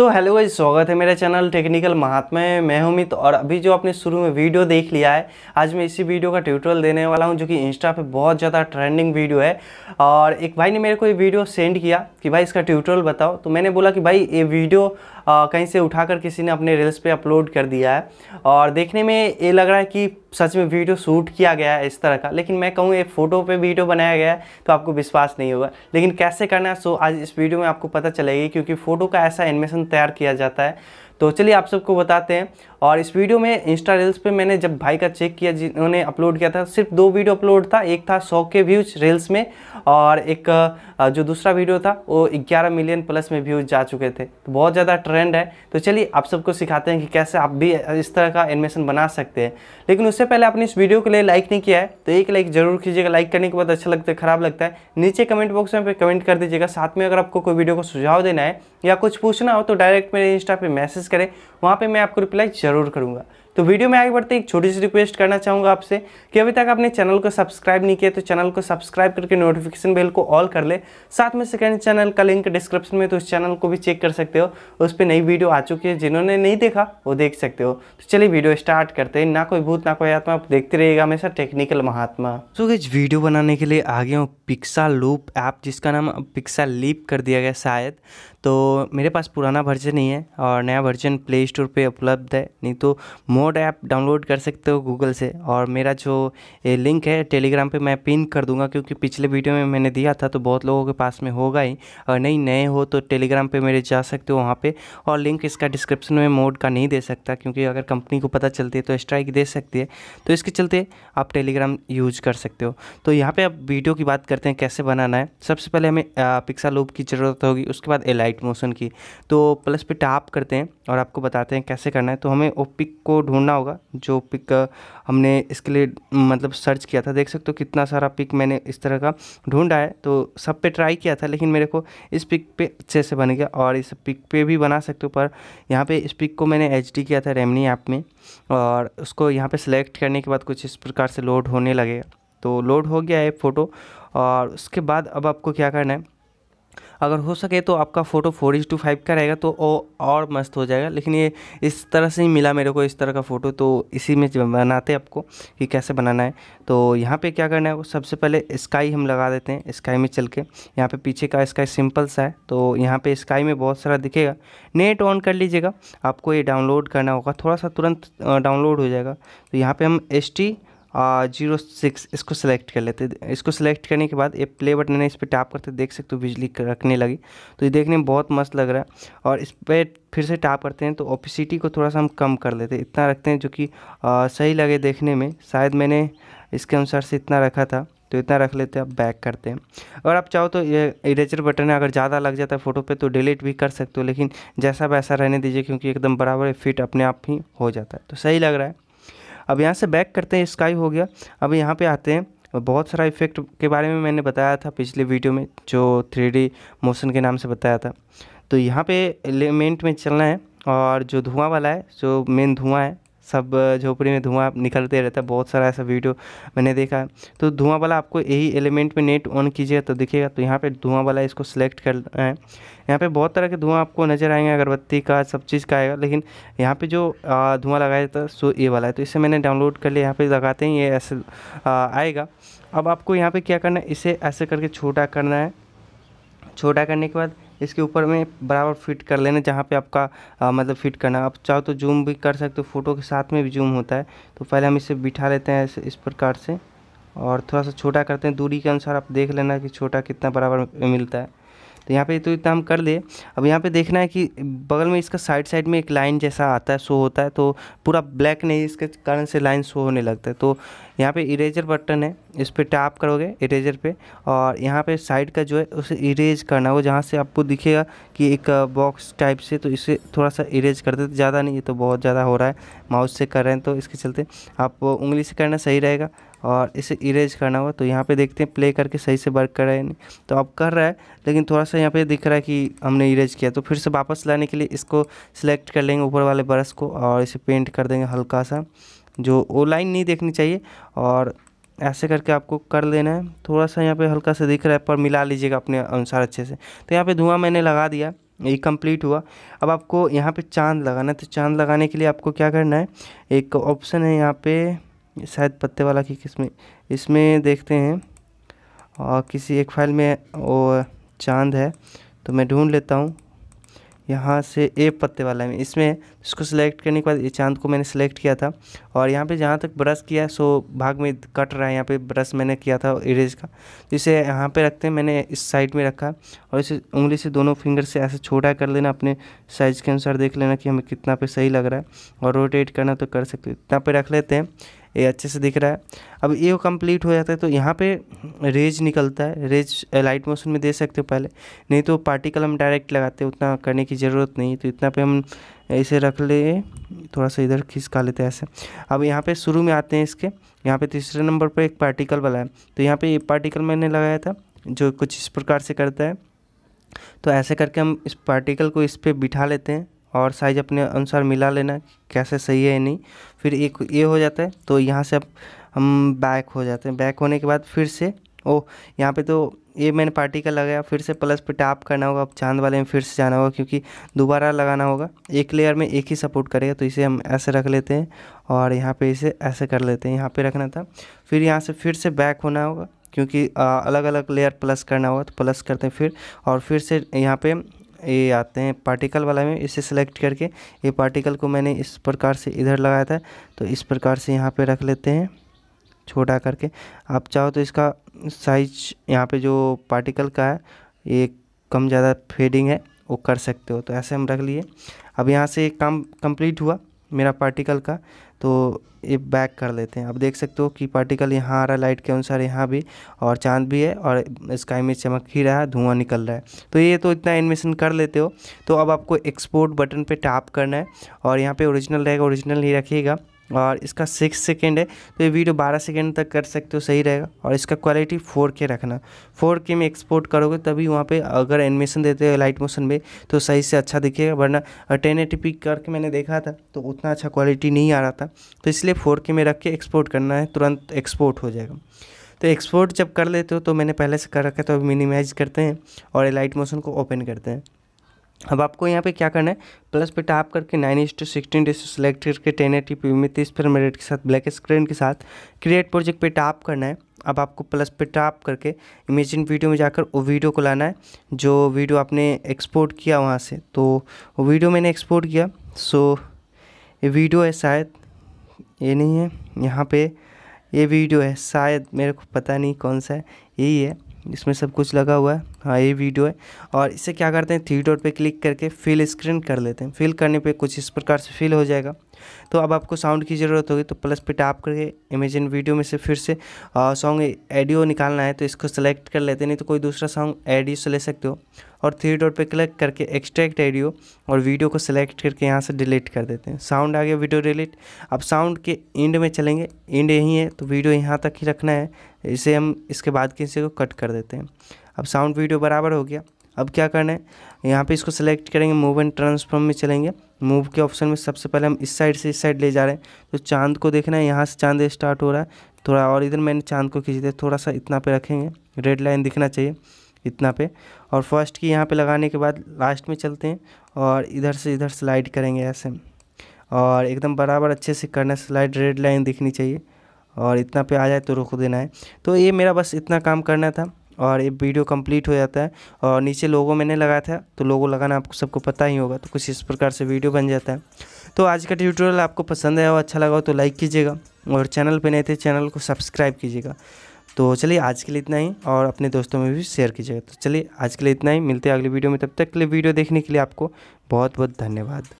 so hello guys स्वागत है मेरे चैनल टेक्निकल महात्मा में मैं हूं मित और अभी जो आपने शुरू में वीडियो देख लिया है आज मैं इसी वीडियो का ट्यूटोरियल देने वाला हूं जो कि इंस्टा पे बहुत ज़्यादा ट्रेंडिंग वीडियो है और एक भाई ने मेरे को ये वीडियो सेंड किया कि भाई इसका ट्यूटोरियल बताओ तो मैंने बोला कि भाई ये वीडियो कहीं से उठाकर किसी ने अपने रील्स पर अपलोड कर दिया है और देखने में ये लग रहा है कि सच में वीडियो शूट किया गया है इस तरह का लेकिन मैं कहूँ ये फ़ोटो पे वीडियो बनाया गया है तो आपको विश्वास नहीं होगा लेकिन कैसे करना है सो आज इस वीडियो में आपको पता चलेगी क्योंकि फ़ोटो का ऐसा एनिमेशन तैयार किया जाता है तो चलिए आप सबको बताते हैं और इस वीडियो में इंस्टा रील्स पे मैंने जब भाई का चेक किया जिन्होंने अपलोड किया था सिर्फ दो वीडियो अपलोड था एक था सौ के व्यूज रील्स में और एक जो दूसरा वीडियो था वो ग्यारह मिलियन प्लस में व्यूज जा चुके थे तो बहुत ज़्यादा ट्रेंड है तो चलिए आप सबको सिखाते हैं कि कैसे आप भी इस तरह का एनिमेशन बना सकते हैं लेकिन उससे पहले आपने इस वीडियो के लिए लाइक नहीं किया है तो एक लाइक जरूर कीजिएगा लाइक करने के बाद अच्छा लगता है खराब लगता है नीचे कमेंट बॉक्स में कमेंट कर दीजिएगा साथ में अगर आपको कोई वीडियो को सुझाव देना है या कुछ पूछना हो तो डायरेक्ट मेरे इंस्टा पे मैसेज करें वहाँ पे मैं आपको रिप्लाई ज़रूर करूँगा तो वीडियो में आगे बढ़ते एक छोटी सी रिक्वेस्ट करना चाहूँगा आपसे कि अभी तक आपने चैनल को सब्सक्राइब नहीं किया तो चैनल को सब्सक्राइब करके नोटिफिकेशन बेल को ऑल कर ले साथ में सेकेंड चैनल का लिंक डिस्क्रिप्शन में तो उस चैनल को भी चेक कर सकते हो उस पर नई वीडियो आ चुकी है जिन्होंने नहीं देखा वो देख सकते हो तो चलिए वीडियो स्टार्ट करते हैं ना कोई भूत ना कोई आत्मा आप देखते रहिएगा हमेशा टेक्निकल महात्मा सो इस वीडियो बनाने के लिए आ हूँ पिक्सा लूप ऐप जिसका नाम पिक्सा लीप कर दिया गया शायद तो मेरे पास पुराना वर्जन ही है और नया वर्जन प्ले स्टोर पर उपलब्ध है नहीं तो मोर नोट ऐप डाउनलोड कर सकते हो गूगल से और मेरा जो लिंक है टेलीग्राम पे मैं पिन कर दूंगा क्योंकि पिछले वीडियो में मैंने दिया था तो बहुत लोगों के पास में होगा ही और नहीं नए हो तो टेलीग्राम पे मेरे जा सकते हो वहाँ पे और लिंक इसका डिस्क्रिप्शन में मोड का नहीं दे सकता क्योंकि अगर कंपनी को पता चलती है तो स्ट्राइक दे सकती है तो इसके चलते आप टेलीग्राम यूज कर सकते हो तो यहाँ पर आप वीडियो की बात करते हैं कैसे बनाना है सबसे पहले हमें पिक्सा लूप की ज़रूरत होगी उसके बाद एलाइट मोशन की तो प्लस पे टाप करते हैं और आपको बताते हैं कैसे करना है तो हमें ओ को ढूंढना होगा जो पिक हमने इसके लिए मतलब सर्च किया था देख सकते हो कितना सारा पिक मैंने इस तरह का ढूंढा है तो सब पे ट्राई किया था लेकिन मेरे को इस पिक पे अच्छे से बन गया और इस पिक पे भी बना सकते हो पर यहाँ पे इस पिक को मैंने एच किया था रेमनी ऐप में और उसको यहाँ पर सेलेक्ट करने के बाद कुछ इस प्रकार से लोड होने लगेगा तो लोड हो गया है फ़ोटो और उसके बाद अब आपको क्या करना है अगर हो सके तो आपका photo four is to five का रहेगा तो और मस्त हो जाएगा लेकिन ये इस तरह से ही मिला मेरे को इस तरह का फ़ोटो तो इसी में बनाते आपको कि कैसे बनाना है तो यहाँ पे क्या करना है सबसे पहले स्काई हम लगा देते हैं स्काई में चल के यहाँ पर पीछे का स्काई सिंपल सा है तो यहाँ पर स्काई में बहुत सारा दिखेगा नेट ऑन कर लीजिएगा आपको ये डाउनलोड करना होगा थोड़ा सा तुरंत डाउनलोड हो जाएगा तो यहाँ पर हम एस टी जीरो सिक्स इसको सेलेक्ट कर लेते इसको सेलेक्ट करने के बाद ये प्ले बटन है इस पर टैप करते देख सकते हो बिजली रखने लगी तो ये देखने में बहुत मस्त लग रहा है और इस पर फिर से टैप करते हैं तो ओपिसिटी को थोड़ा सा हम कम कर लेते हैं इतना रखते हैं जो कि सही लगे देखने में शायद मैंने इसके अनुसार से इतना रखा था तो इतना रख लेते हैं आप बैक करते हैं अगर आप चाहो तो ये इरेजर बटन है अगर ज़्यादा लग जाता है फ़ोटो पे तो डिलीट भी कर सकते हो लेकिन जैसा वैसा रहने दीजिए क्योंकि एकदम बराबर फिट अपने आप ही हो जाता है तो सही लग रहा है अब यहाँ से बैक करते हैं स्काई हो गया अब यहाँ पे आते हैं बहुत सारा इफ़ेक्ट के बारे में मैंने बताया था पिछले वीडियो में जो थ्री मोशन के नाम से बताया था तो यहाँ पे एलिमेंट में चलना है और जो धुआं वाला है जो मेन धुआं है सब झोपड़ी में धुआं निकलते रहता है बहुत सारा ऐसा वीडियो मैंने देखा है तो धुआं वाला आपको यही एलिमेंट में नेट ऑन कीजिएगा तो दिखेगा तो यहाँ पे धुआं वाला इसको सेलेक्ट करना है यहाँ पे बहुत तरह के धुआं आपको नज़र आएंगे अगरबत्ती का सब चीज़ का आएगा लेकिन यहाँ पे जो धुआं लगाया जाता है सो ये वाला है तो इसे मैंने डाउनलोड कर लिया यहाँ पर लगाते हैं ये ऐसे आएगा अब आपको यहाँ पर क्या करना है इसे ऐसे करके छोटा करना है छोटा करने के बाद इसके ऊपर में बराबर फिट कर लेना जहाँ पे आपका आ, मतलब फिट करना आप चाहो तो जूम भी कर सकते हो फ़ोटो के साथ में भी जूम होता है तो पहले हम इसे बिठा लेते हैं इस, इस प्रकार से और थोड़ा सा छोटा करते हैं दूरी के अनुसार आप देख लेना कि छोटा कितना बराबर मिलता है तो यहाँ पे तो इतना हम कर लिए अब यहाँ पे देखना है कि बगल में इसका साइड साइड में एक लाइन जैसा आता है शो होता है तो पूरा ब्लैक नहीं इसके कारण से लाइन शो होने लगता है तो यहाँ पे इरेजर बटन है इस पर टैप करोगे इरेजर पे और यहाँ पे साइड का जो है उसे इरेज करना हो जहाँ से आपको दिखेगा कि एक बॉक्स टाइप से तो इसे थोड़ा सा इरेज कर देते ज़्यादा नहीं ये तो बहुत ज़्यादा हो रहा है माउस से कर रहे हैं तो इसके चलते आप उंगली से करना सही रहेगा और इसे इरेज करना होगा तो यहाँ पे देखते हैं प्ले करके सही से वर्क कर रहा है नहीं तो अब कर रहा है लेकिन थोड़ा सा यहाँ पे दिख रहा है कि हमने इरेज किया तो फिर से वापस लाने के लिए इसको सिलेक्ट कर लेंगे ऊपर वाले ब्रश को और इसे पेंट कर देंगे हल्का सा जो ओ लाइन नहीं देखनी चाहिए और ऐसे करके आपको कर लेना है थोड़ा सा यहाँ पर हल्का सा दिख रहा है पर मिला लीजिएगा अपने अनुसार अच्छे से तो यहाँ पर धुआँ मैंने लगा दिया ये कंप्लीट हुआ अब आपको यहाँ पे चांद लगाना है तो चांद लगाने के लिए आपको क्या करना है एक ऑप्शन है यहाँ पे शायद पत्ते वाला की किस्में इसमें देखते हैं और किसी एक फाइल में वो चांद है तो मैं ढूंढ लेता हूँ यहाँ से ए पत्ते वाला में इसमें इसको सिलेक्ट करने के बाद ये चांद को मैंने सिलेक्ट किया था और यहाँ पे जहाँ तक ब्रश किया सो भाग में कट रहा है यहाँ पे ब्रश मैंने किया था इरेज का इसे यहाँ पे रखते हैं मैंने इस साइड में रखा और इसे उंगली से दोनों फिंगर से ऐसे छोटा कर लेना अपने साइज़ के अनुसार देख लेना कि हमें कितना पे सही लग रहा है और रोटेट करना तो कर सकते इतना पे रख लेते हैं ये अच्छे से दिख रहा है अब ये कंप्लीट हो जाता है तो यहाँ पे रेज निकलता है रेज लाइट मोशन में दे सकते हो पहले नहीं तो पार्टिकल हम डायरेक्ट लगाते हैं उतना करने की ज़रूरत नहीं तो इतना पे हम ऐसे रख ले थोड़ा सा इधर खिसका लेते हैं ऐसे अब यहाँ पे शुरू में आते हैं इसके यहाँ पे तीसरे नंबर पर एक पार्टिकल वाला है तो यहाँ पर एक पार्टिकल मैंने लगाया था जो कुछ इस प्रकार से करता है तो ऐसे करके हम इस पार्टिकल को इस पर बिठा लेते हैं और साइज अपने अनुसार मिला लेना कैसे सही है नहीं फिर एक ये हो जाता है तो यहाँ से अब हम बैक हो जाते हैं बैक होने के बाद फिर से ओ यहाँ पे तो ये मैंने पार्टी का लगाया फिर से प्लस पे टैप करना होगा अब चांद वाले में फिर से जाना होगा क्योंकि दोबारा लगाना होगा एक लेयर में एक ही सपोर्ट करेगा तो इसे हम ऐसे रख लेते हैं और यहाँ पे इसे ऐसे कर लेते हैं यहाँ पे रखना था फिर यहाँ से फिर से बैक होना होगा क्योंकि अलग अलग लेयर प्लस करना होगा तो प्लस करते हैं फिर और फिर से यहाँ पर ये आते हैं पार्टिकल वाला में इसे सेलेक्ट करके ये पार्टिकल को मैंने इस प्रकार से इधर लगाया था तो इस प्रकार से यहाँ पे रख लेते हैं छोटा करके आप चाहो तो इसका साइज यहाँ पे जो पार्टिकल का है ये कम ज़्यादा फेडिंग है वो कर सकते हो तो ऐसे हम रख लिए अब यहाँ से काम कंप्लीट हुआ मेरा पार्टिकल का तो ये बैक कर लेते हैं आप देख सकते हो कि पार्टिकल यहाँ आ रहा है लाइट के अनुसार यहाँ भी और चांद भी है और स्काई में चमक ही रहा है धुआं निकल रहा है तो ये तो इतना एनिमेशन कर लेते हो तो अब आपको एक्सपोर्ट बटन पे टैप करना है और यहाँ पे ओरिजिनल रहेगा ओरिजिनल ही रखिएगा और इसका सिक्स सेकेंड है तो ये वीडियो बारह सेकेंड तक कर सकते हो सही रहेगा और इसका क्वालिटी फोर के रखना फोर के में एक्सपोर्ट करोगे तभी वहाँ पे अगर एनिमेशन देते हो लाइट मोशन में तो सही से अच्छा दिखेगा वरना टेन ए करके मैंने देखा था तो उतना अच्छा क्वालिटी नहीं आ रहा था तो इसलिए फोर में रख के एक्सपोर्ट करना है तुरंत एक्सपोर्ट हो जाएगा तो एक्सपोर्ट जब कर लेते हो तो मैंने पहले से कर रखा है तो मिनिमाइज करते हैं और लाइट मोशन को ओपन करते हैं अब आपको यहाँ पे क्या करना है प्लस पे टाप करके nine is to sixteen this select करके टेन एटी पी में तीस पर मेरेट के साथ ब्लैक स्क्रीन के साथ क्रिएट प्रोजेक्ट पे टाप करना है अब आपको प्लस पे टाप करके इमेजिन वीडियो में जाकर वो वीडियो को लाना है जो वीडियो आपने एक्सपोर्ट किया वहाँ से तो वो वीडियो मैंने एक्सपोर्ट किया सो ये वीडियो है शायद ये नहीं है यहाँ पर ये वीडियो है शायद मेरे को पता नहीं कौन सा है यही है इसमें सब कुछ लगा हुआ है हाँ ये वीडियो है और इसे क्या करते हैं थ्री डॉट पे क्लिक करके फिल स्क्रीन कर लेते हैं फिल करने पे कुछ इस प्रकार से फिल हो जाएगा तो अब आपको साउंड की ज़रूरत होगी तो प्लस पे टैप करके इमेजिन वीडियो में से फिर से सॉन्ग एडियो निकालना है तो इसको सेलेक्ट कर लेते हैं नहीं तो कोई दूसरा सॉन्ग एडियो से ले सकते हो और थ्री डॉट पे क्लिक करके एक्सट्रैक्ट एडियो और वीडियो को सिलेक्ट करके यहाँ से डिलीट कर देते हैं साउंड आ गया वीडियो डिलीट अब साउंड के एंड में चलेंगे एंड यही है तो वीडियो यहाँ तक ही रखना है इसे हम इसके बाद किसी को कट कर देते हैं अब साउंड वीडियो बराबर हो गया अब क्या करना है यहाँ पे इसको सेलेक्ट करेंगे मूव एंड ट्रांसफॉर्म में चलेंगे मूव के ऑप्शन में सबसे पहले हम इस साइड से इस साइड ले जा रहे हैं तो चांद को देखना है यहाँ से चांद स्टार्ट हो रहा है थोड़ा और इधर मैंने चांद को खींच दिया थोड़ा सा इतना पे रखेंगे रेड लाइन दिखना चाहिए इतना पे और फर्स्ट की यहाँ पे लगाने के बाद लास्ट में चलते हैं और इधर से इधर स्लाइड करेंगे ऐसे और एकदम बराबर अच्छे से करना स्लाइड रेड लाइन दिखनी चाहिए और इतना पे आ जाए तो रुक देना है तो ये मेरा बस इतना काम करना था और ये वीडियो कंप्लीट हो जाता है और नीचे में मैंने लगाया था तो लोगों लगाना आपको सबको पता ही होगा तो कुछ इस प्रकार से वीडियो बन जाता है तो आज का ट्यूटोरियल आपको पसंद आया हो अच्छा लगा हो तो लाइक कीजिएगा और चैनल पे नए थे चैनल को सब्सक्राइब कीजिएगा तो चलिए आज के लिए इतना ही और अपने दोस्तों में भी शेयर कीजिएगा तो चलिए आज के लिए इतना ही मिलते हैं अगले वीडियो में तब तक के लिए वीडियो देखने के लिए आपको बहुत बहुत धन्यवाद